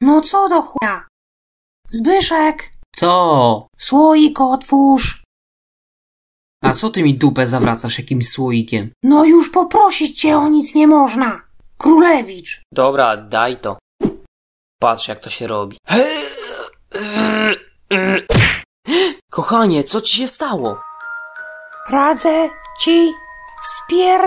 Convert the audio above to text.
No co do chuja? Zbyszek! Co? Słoik otwórz! A co ty mi dupę zawracasz jakimś słoikiem? No już poprosić cię o nic nie można. Królewicz. Dobra, daj to. Patrz jak to się robi. Kochanie, co ci się stało? Radzę ci spier...